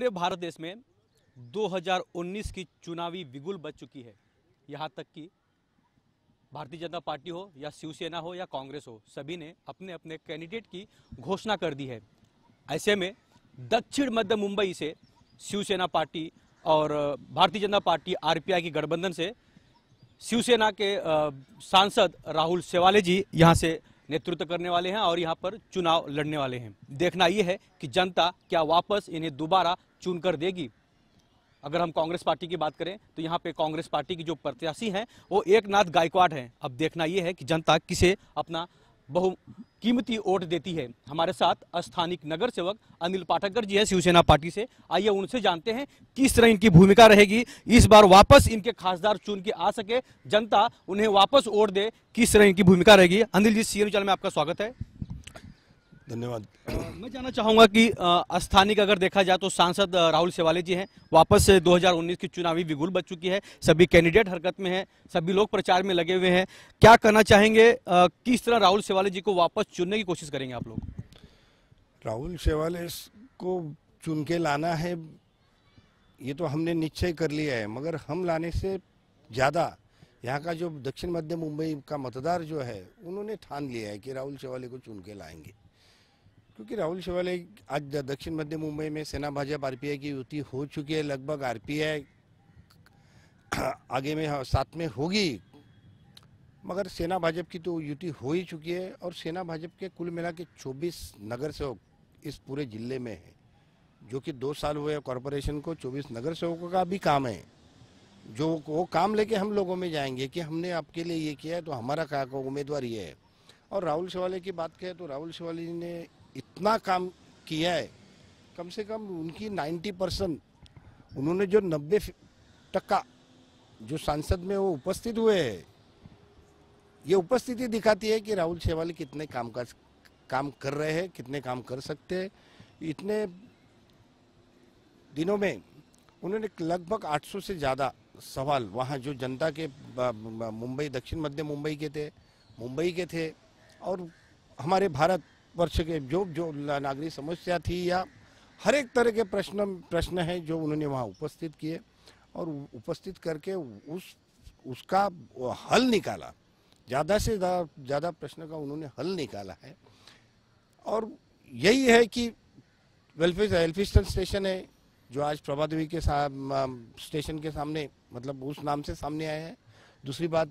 पूरे भारत देश में 2019 की चुनावी बिगुल बच चुकी है यहाँ तक कि भारतीय जनता पार्टी हो या शिवसेना हो या कांग्रेस हो सभी ने अपने अपने कैंडिडेट की घोषणा कर दी है ऐसे में दक्षिण मध्य मुंबई से शिवसेना पार्टी और भारतीय जनता पार्टी आरपीआई की गठबंधन से शिवसेना के सांसद राहुल सेवाले जी यहाँ से नेतृत्व करने वाले हैं और यहाँ पर चुनाव लड़ने वाले हैं देखना यह है कि जनता क्या वापस इन्हें दोबारा चुनकर देगी अगर हम कांग्रेस पार्टी की बात करें तो यहाँ पे कांग्रेस पार्टी की जो प्रत्याशी हैं वो एक नाथ गायकवाड़ हैं अब देखना ये है कि जनता किसे अपना बहु कीमती वोट देती है हमारे साथ स्थानिक नगर सेवक अनिल पाठकर जी है शिवसेना पार्टी से आइए उनसे जानते हैं किस तरह इनकी भूमिका रहेगी इस बार वापस इनके खासदार चुन के आ सके जनता उन्हें वापस वोट दे किस तरह इनकी भूमिका रहेगी अनिल जी सीएम चैनल में आपका स्वागत है धन्यवाद मैं जानना चाहूँगा कि स्थानिक अगर देखा जाए तो सांसद राहुल सेवाले जी हैं वापस से 2019 की चुनावी विगुल बच चुकी है सभी कैंडिडेट हरकत में है सभी लोग प्रचार में लगे हुए हैं क्या कहना चाहेंगे किस तरह राहुल सेवाले जी को वापस चुनने की कोशिश करेंगे आप लोग राहुल सेवाले को चुन के लाना है ये तो हमने निश्चय कर लिया है मगर हम लाने से ज़्यादा यहाँ का जो दक्षिण मध्य मुंबई का मतदार जो है उन्होंने ठान लिया है कि राहुल सेवाले को चुन के लाएंगे क्योंकि राहुल शिवाले आज दक्षिण मध्य मुंबई में सेना भाजपा आरपीआई की युति हो चुकी है लगभग आरपीआई आगे में हाँ, साथ में होगी मगर सेना भाजपा की तो युति हो ही चुकी है और सेना भाजपा के कुल मिला के चौबीस नगर सेवक इस पूरे जिले में है जो कि दो साल हुए कॉरपोरेशन को चौबीस नगर सेवकों का भी काम है जो वो काम लेके हम लोगों में जाएंगे कि हमने आपके लिए ये किया है तो हमारा क्या उम्मीदवार ये है और राहुल शिवाले की बात करें तो राहुल शिवाले जी ने इतना काम किया है कम से कम उनकी 90 परसेंट उन्होंने जो 90 टक्का जो सांसद में वो उपस्थित हुए हैं ये उपस्थिति दिखाती है कि राहुल शेवाली कितने काम का काम कर रहे हैं कितने काम कर सकते हैं इतने दिनों में उन्होंने लगभग 800 से ज़्यादा सवाल वहाँ जो जनता के मुंबई दक्षिण मध्य मुंबई के थे मुंबई के थे और हमारे भारत वर्ष के जो जो नागरिक समस्या थी या हर एक तरह के प्रश्न प्रश्न हैं जो उन्होंने वहाँ उपस्थित किए और उपस्थित करके उस उसका हल निकाला ज़्यादा से ज़्यादा प्रश्न का उन्होंने हल निकाला है और यही है कि वेलफेयर एल्फिस्टन स्टेशन है जो आज प्रभा के स्टेशन के सामने मतलब उस नाम से सामने आया है दूसरी बात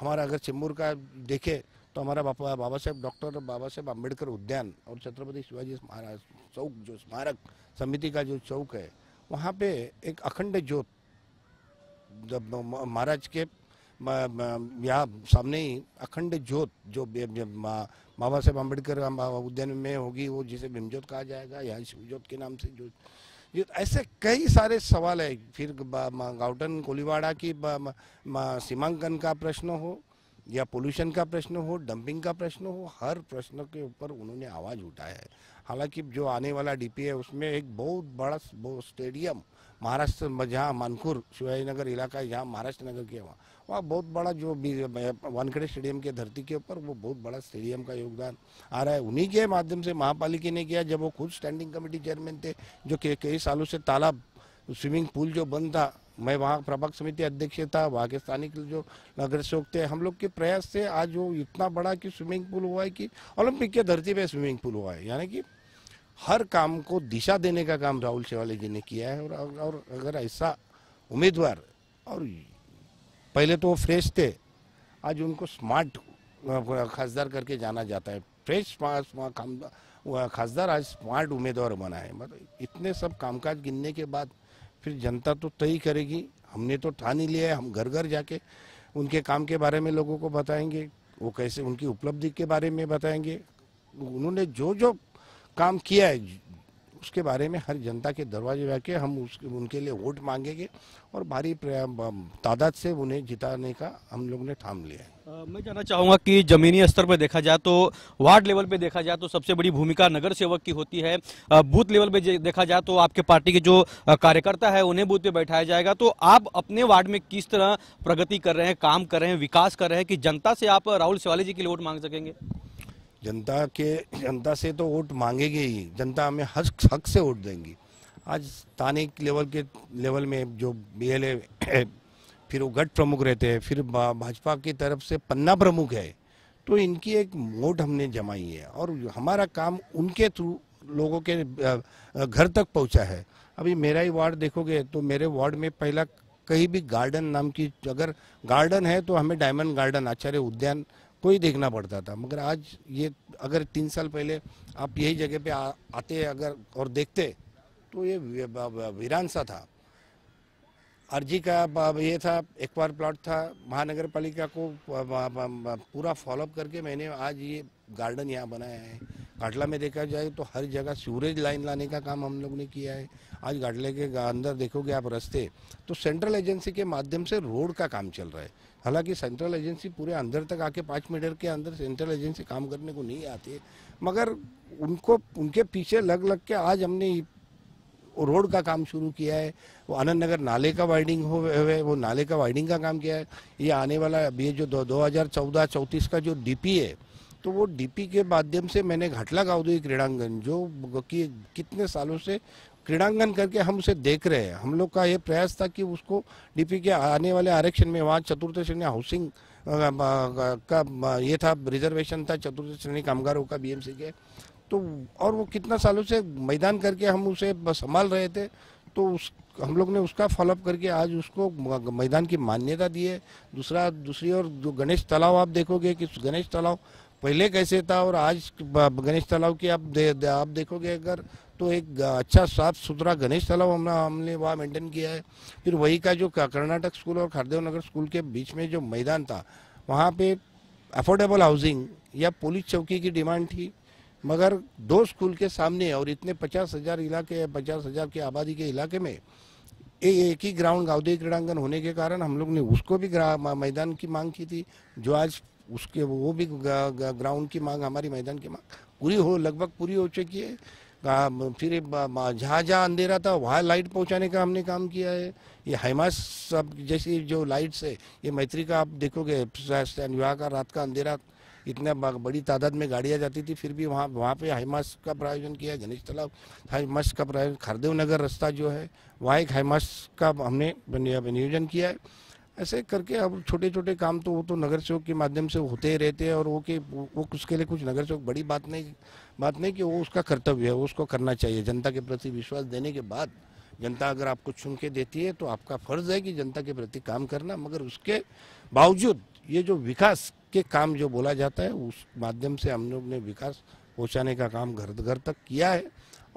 हमारा अगर चेम्बूर का देखे तो हमारा बाबा बाबा साहेब डॉक्टर बाबा साहेब अम्बेडकर उद्यान और छत्रपति शिवाजी महाराज चौक जो स्मारक समिति का जो चौक है वहाँ पे एक अखंड ज्योत जब महाराज के यहाँ सामने ही अखंड ज्योत जो बाबा साहेब अम्बेडकर उद्यान में होगी वो जिसे भीमज्योत कहा जाएगा या शिवज्योत के नाम से जो ऐसे कई सारे सवाल है फिर गाउटन कोलीवाड़ा की सीमांकन का प्रश्न हो या पोल्यूशन का प्रश्न हो डंपिंग का प्रश्न हो हर प्रश्न के ऊपर उन्होंने आवाज़ उठाया है हालांकि जो आने वाला डीपी है उसमें एक बहुत बड़ा स्टेडियम महाराष्ट्र जहाँ मानखुर शिवाजीनगर इलाका है जहाँ महाराष्ट्र नगर के वहाँ वहाँ बहुत बड़ा जो वानखेड़े स्टेडियम के धरती के ऊपर वो बहुत बड़ा स्टेडियम का योगदान आ रहा है उन्हीं के माध्यम से महापालिका ने किया जब वो खुद स्टैंडिंग कमेटी चेयरमैन थे जो कई सालों से तालाब स्विमिंग पूल जो बंद था मैं वहाँ प्रभाग समिति अध्यक्ष था वहाँ के स्थानीय जो नगर सेवक थे हम लोग के प्रयास से आज वो इतना बड़ा कि स्विमिंग पूल हुआ है कि ओलंपिक के धरती पे स्विमिंग पूल हुआ है यानी कि हर काम को दिशा देने का काम राहुल शेवाले जी ने किया है और और अगर ऐसा उम्मीदवार और पहले तो वो फ्रेश थे आज उनको स्मार्ट खासदार करके जाना जाता है फ्रेश खासदार आज स्मार्ट उम्मीदवार बना है मतलब इतने सब कामकाज गिनने के बाद फिर जनता तो तय करेगी हमने तो ठान ही लिया है हम घर घर जाके उनके काम के बारे में लोगों को बताएंगे वो कैसे उनकी उपलब्धि के बारे में बताएंगे उन्होंने जो जो काम किया है उसके बारे में हर जनता के दरवाजे जाके हम उस उनके लिए वोट मांगेंगे और भारी तादाद से उन्हें जिताने का हम लोग ने थाम लिया है मैं जानना चाहूँगा कि ज़मीनी स्तर पर देखा जाए तो वार्ड लेवल पे देखा जाए तो सबसे बड़ी भूमिका नगर सेवक की होती है बूथ लेवल पे देखा जाए तो आपके पार्टी के जो कार्यकर्ता है उन्हें बूथ पे बैठाया जाएगा तो आप अपने वार्ड में किस तरह प्रगति कर रहे हैं काम कर रहे हैं विकास कर रहे हैं कि जनता से आप राहुल शिवाली जी के लिए वोट मांग सकेंगे जनता के जनता से तो वोट मांगेगी ही जनता हमें हक हक से वोट देंगी आज थाने लेवल के लेवल में जो बी एल ए फिर वो गट प्रमुख रहते हैं फिर भाजपा की तरफ से पन्ना प्रमुख है तो इनकी एक वोट हमने जमाई है और हमारा काम उनके थ्रू लोगों के घर तक पहुंचा है अभी मेरा ही वार्ड देखोगे तो मेरे वार्ड में पहला कहीं भी गार्डन नाम की अगर गार्डन है तो हमें डायमंड गार्डन आचार्य उद्यान कोई देखना पड़ता था मगर आज ये अगर तीन साल पहले आप यही जगह पे आ, आते अगर और देखते तो ये वीरान सा था अर्जी का ये था बार प्लॉट था महानगर पालिका को पूरा फॉलोअप करके मैंने आज ये गार्डन यहाँ बनाया है घाटला में देखा जाए तो हर जगह सीवरेज लाइन लाने का काम हम लोग ने किया है आज घाटले के अंदर देखोगे आप रास्ते तो सेंट्रल एजेंसी के माध्यम से रोड का काम चल रहा है हालांकि सेंट्रल एजेंसी पूरे अंदर तक आके पाँच मीटर के अंदर सेंट्रल एजेंसी काम करने को नहीं आती मगर उनको उनके पीछे लग लग के आज हमने रोड का काम शुरू किया है वो आनंद नगर नाले का वाइडिंग हो है वो नाले का वाइडिंग का काम किया है ये आने वाला ये जो दो हज़ार चौदह चौंतीस का जो डीपी है तो वो डीपी के माध्यम से मैंने घटला दी क्रीड़ांगन जो कि कितने सालों से क्रीड़ांगन करके हम उसे देख रहे हैं हम लोग का ये प्रयास था कि उसको डीपी के आने वाले आरक्षण में वहाँ चतुर्थ श्रेणी हाउसिंग का ये था रिजर्वेशन था चतुर्थ श्रेणी कामगारों का बीएमसी के तो और वो कितना सालों से मैदान करके हम उसे संभाल रहे थे तो उस हम लोग ने उसका फॉलोअप करके आज उसको मैदान की मान्यता दी है दूसरा दूसरी और जो गणेश तालाब आप देखोगे कि गणेश तालाब पहले कैसे था और आज गणेश तालाब की आप दे, दे, आप देखोगे अगर तो एक अच्छा साफ सुथरा गणेश तालाब हमने हमने वहाँ मेंटेन किया है फिर वही का जो कर्नाटक स्कूल और खारदेव नगर स्कूल के बीच में जो मैदान था वहाँ पे अफोर्डेबल हाउसिंग या पुलिस चौकी की डिमांड थी मगर दो स्कूल के सामने और इतने पचास हज़ार इलाके पचास हज़ार की आबादी के इलाके में ए, एक ही ग्राउंड गाउदी क्रीड़ांगन होने के कारण हम लोग ने उसको भी मैदान की मांग की थी जो आज उसके वो भी ग्राउंड की मांग हमारी मैदान की मांग पूरी हो लगभग पूरी हो चुकी है फिर जहाँ जहाँ अंधेरा था वहाँ लाइट पहुँचाने का हमने काम किया है ये हेमा सब जैसी जो लाइट्स है ये मैत्री का आप देखोगे विवाह का रात का अंधेरा इतना बड़ी तादाद में गाड़ियाँ जाती थी फिर भी वहाँ वहाँ पे हाईमास का प्रायोजन किया है गणेश तालाब हाईमास का प्रायोजन खरदेव नगर रास्ता जो है वहाँ एक हेमास का हमने नियोजन किया है ऐसे करके अब छोटे छोटे काम तो वो तो नगर सेवक के माध्यम से होते ही रहते हैं और वो के वो उसके लिए कुछ नगर सेवक बड़ी बात नहीं बात नहीं कि वो उसका कर्तव्य है वो उसको करना चाहिए जनता के प्रति विश्वास देने के बाद जनता अगर आपको चुन के देती है तो आपका फर्ज है कि जनता के प्रति काम करना मगर उसके बावजूद ये जो विकास के काम जो बोला जाता है उस माध्यम से हम लोग ने विकास पहुँचाने का काम घर घर तक किया है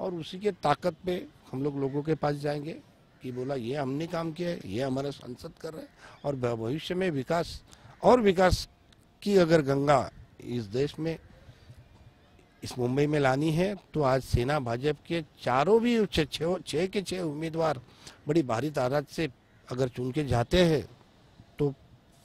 और उसी के ताकत पे हम लोग लोगों के पास जाएंगे कि बोला ये हमने काम किया है ये हमारा संसद कर रहे हैं और भविष्य में विकास और विकास की अगर गंगा इस देश में इस मुंबई में लानी है तो आज सेना भाजपा के चारों भी छः के छः उम्मीदवार बड़ी भारी तादाद से अगर चुन के जाते हैं तो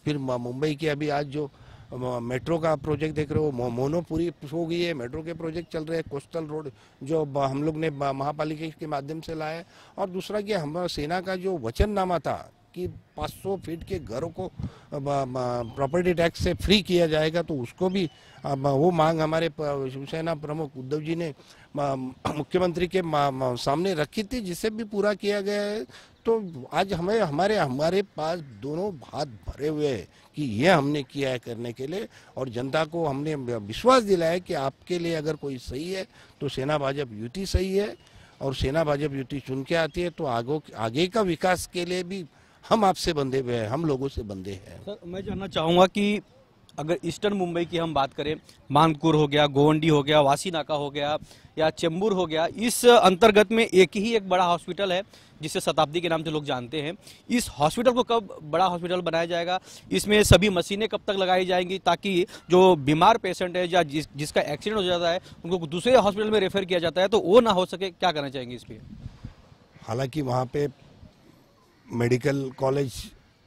फिर मुंबई के अभी आज जो मेट्रो का प्रोजेक्ट देख रहे हो मोनो पूरी हो गई है मेट्रो के प्रोजेक्ट चल रहे हैं कोस्टल रोड जो हम लोग ने महापालिका के माध्यम से लाया है और दूसरा कि हम सेना का जो वचननामा था कि 500 फीट के घरों को प्रॉपर्टी टैक्स से फ्री किया जाएगा तो उसको भी वो मांग हमारे शिवसेना प्रमुख उद्धव जी ने मुख्यमंत्री के सामने रखी थी जिसे भी पूरा किया गया है तो आज हमें हमारे हमारे पास दोनों हाथ भरे हुए हैं कि ये हमने किया है करने के लिए और जनता को हमने विश्वास दिलाया कि आपके लिए अगर कोई सही है तो सेना भाजपा युति सही है और सेना भाजपा युति चुन के आती है तो आगो आगे का विकास के लिए भी हम आपसे बंधे हुए हैं हम लोगों से बंधे हैं सर मैं जानना चाहूँगा कि अगर ईस्टर्न मुंबई की हम बात करें मानकुर हो गया गोवंडी हो गया वासी नाका हो गया या चेंबूर हो गया इस अंतर्गत में एक ही एक बड़ा हॉस्पिटल है जिसे शताब्दी के नाम से लोग जानते हैं इस हॉस्पिटल को कब बड़ा हॉस्पिटल बनाया जाएगा इसमें सभी मशीनें कब तक लगाई जाएंगी ताकि जो बीमार पेशेंट है या जिस, जिसका एक्सीडेंट हो जाता है उनको दूसरे हॉस्पिटल में रेफर किया जाता है तो वो ना हो सके क्या करना चाहेंगे इस पर हालांकि वहाँ पे मेडिकल कॉलेज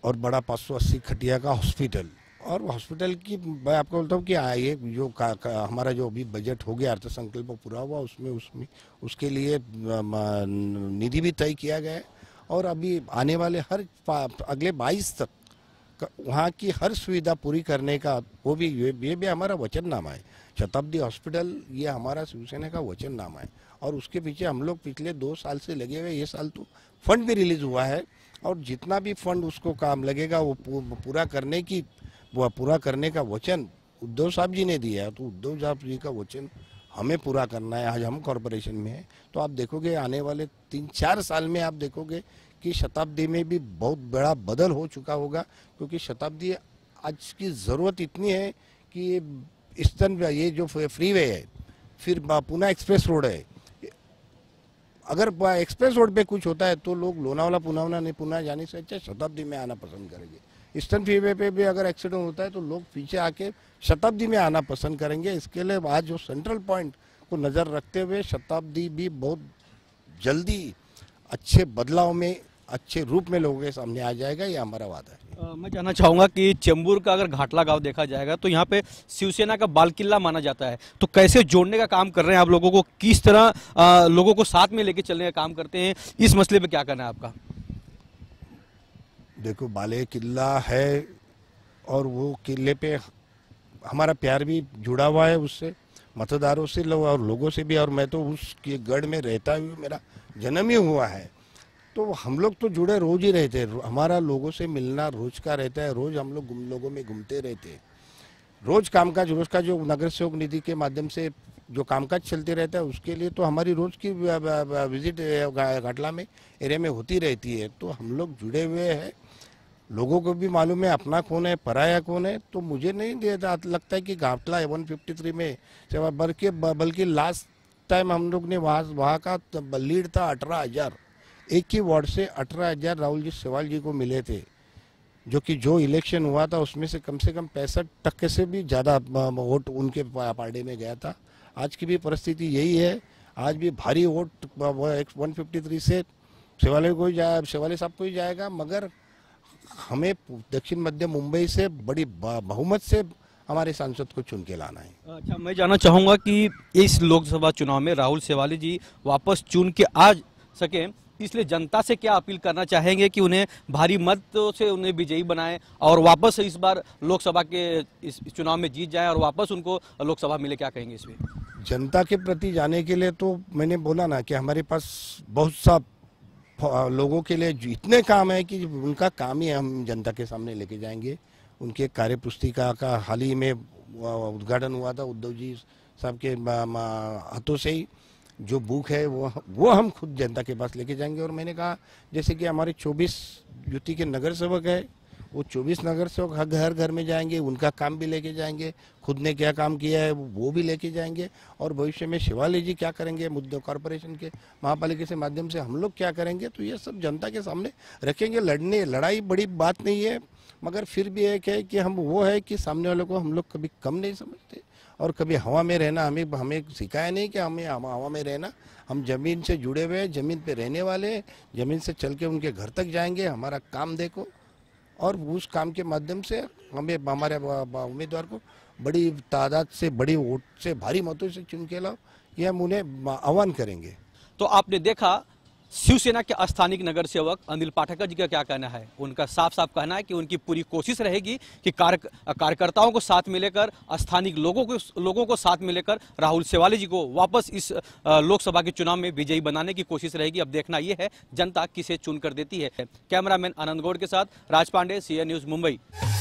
और बड़ा पाँच सौ अस्सी खटिया का हॉस्पिटल और हॉस्पिटल की मैं आपको बोलता हूँ कि ये जो का, का, हमारा जो अभी बजट हो गया अर्थसंकल्प पूरा हुआ उसमें उसमें उसके लिए निधि भी तय किया गया है और अभी आने वाले हर अगले 22 तक वहाँ की हर सुविधा पूरी करने का वो भी ये, ये भी हमारा वचन नामा है शताब्दी हॉस्पिटल ये हमारा शिवसेना का वचननामा है और उसके पीछे हम लोग पिछले दो साल से लगे हुए ये साल तो फंड भी रिलीज हुआ है और जितना भी फंड उसको काम लगेगा वो पूरा करने की वो पूरा करने का वचन उद्धव साहब जी ने दिया है तो उद्धव साहब जी का वचन हमें पूरा करना है आज हम कॉरपोरेशन में हैं तो आप देखोगे आने वाले तीन चार साल में आप देखोगे कि शताब्दी में भी बहुत बड़ा बदल हो चुका होगा क्योंकि शताब्दी आज की ज़रूरत इतनी है कि ये स्तन ये जो फ्री वे है फिर पुना एक्सप्रेस रोड है अगर एक्सप्रेस रोड पे कुछ होता है तो लोग लोनावाला पुनावना नहीं पुना जाने से अच्छा शताब्दी में आना पसंद करेंगे ईस्टर्न फ्रीवे पे भी अगर एक्सीडेंट होता है तो लोग पीछे आके शताब्दी में आना पसंद करेंगे इसके लिए आज जो सेंट्रल पॉइंट को नज़र रखते हुए शताब्दी भी बहुत जल्दी अच्छे बदलाव में अच्छे रूप में लोगों के सामने आ जाएगा ये हमारा वादा है मैं जानना चाहूँगा कि चेंबूर का अगर घाटला गांव देखा जाएगा तो यहाँ पे शिवसेना का बाल किला माना जाता है तो कैसे जोड़ने का काम कर रहे हैं आप लोगों को किस तरह आ, लोगों को साथ में लेके चलने का काम करते हैं इस मसले पे क्या करना है आपका देखो बाले किला है और वो किले पे हमारा प्यार भी जुड़ा हुआ है उससे मतदारों से लोग और लोगों से भी और मैं तो उसके गढ़ में रहता हुआ मेरा जन्म ही हुआ है तो हम लोग तो जुड़े रोज ही रहते हैं हमारा लोगों से मिलना रोज का रहता है रोज हम लोग गुम लोगों में घूमते रहते हैं रोज कामकाज रोज का जो नगर सेवक निधि के माध्यम से जो कामकाज चलते रहता है उसके लिए तो हमारी रोज की विजिट घाटला में एरिया में होती रहती है तो हम लोग जुड़े हुए हैं लोगों को भी मालूम है अपना कौन है पराया कौन है तो मुझे नहीं लगता है कि घाटला वन फिफ्टी थ्री में बल्कि बल्कि लास्ट टाइम हम लोग ने वहाँ वहाँ का लीड था अठारह हज़ार एक ही वार्ड से अठारह हजार राहुल जी सेवाल जी को मिले थे जो कि जो इलेक्शन हुआ था उसमें से कम से कम पैंसठ टक्के से भी ज़्यादा वोट उनके पार्टी में गया था आज की भी परिस्थिति यही है आज भी भारी वोट वन फिफ्टी थ्री से शिवालय को ही जाए शिवालय साहब को ही जाएगा मगर हमें दक्षिण मध्य मुंबई से बड़ी बहुमत से हमारे सांसद को चुन के लाना है अच्छा मैं जानना चाहूँगा कि इस लोकसभा चुनाव में राहुल सेवाली जी वापस चुन के आ सकें इसलिए जनता से क्या अपील करना चाहेंगे कि उन्हें भारी मत से उन्हें विजयी बनाएं और वापस इस बार लोकसभा के इस चुनाव में जीत जाएं और वापस उनको लोकसभा मिले क्या कहेंगे इसमें जनता के प्रति जाने के लिए तो मैंने बोला ना कि हमारे पास बहुत सा लोगों के लिए इतने काम है कि उनका काम ही हम जनता के सामने लेके जाएंगे उनके कार्य पुस्तिका का हाल ही में उद्घाटन हुआ था उद्धव जी साहब के हाथों से ही जो बुक है वो वो हम खुद जनता के पास लेके जाएंगे और मैंने कहा जैसे कि हमारे 24 युति के नगर सेवक है वो 24 नगर सेवक हर घर घर में जाएंगे उनका काम भी लेके जाएंगे खुद ने क्या काम किया है वो भी लेके जाएंगे और भविष्य में शिवालय जी क्या करेंगे मुद्दे कॉरपोरेशन के महापालिका के माध्यम से हम लोग क्या करेंगे तो ये सब जनता के सामने रखेंगे लड़ने लड़ाई बड़ी बात नहीं है मगर फिर भी एक है कि हम वो है कि सामने वालों को हम लोग कभी कम नहीं समझते और कभी हवा में रहना हमें हमें सिखाया नहीं कि हमें हवा में रहना हम जमीन से जुड़े हुए हैं जमीन पे रहने वाले हैं जमीन से चल के उनके घर तक जाएंगे हमारा काम देखो और उस काम के माध्यम से हमें हमारे उम्मीदवार को बड़ी तादाद से बड़ी वोट से भारी मतों से चुन के लाओ ये हम उन्हें आह्वान करेंगे तो आपने देखा शिवसेना के स्थानीय नगर सेवक अनिल पाठकर जी का क्या कहना है उनका साफ साफ कहना है कि उनकी पूरी कोशिश रहेगी कि कार्य कार्यकर्ताओं को साथ में लेकर स्थानीय लोगों को लोगों को साथ में लेकर राहुल सेवाली जी को वापस इस लोकसभा के चुनाव में विजयी बनाने की कोशिश रहेगी अब देखना यह है जनता किसे चुनकर देती है कैमरामैन आनंद गौड़ के साथ राज पांडे सी न्यूज मुंबई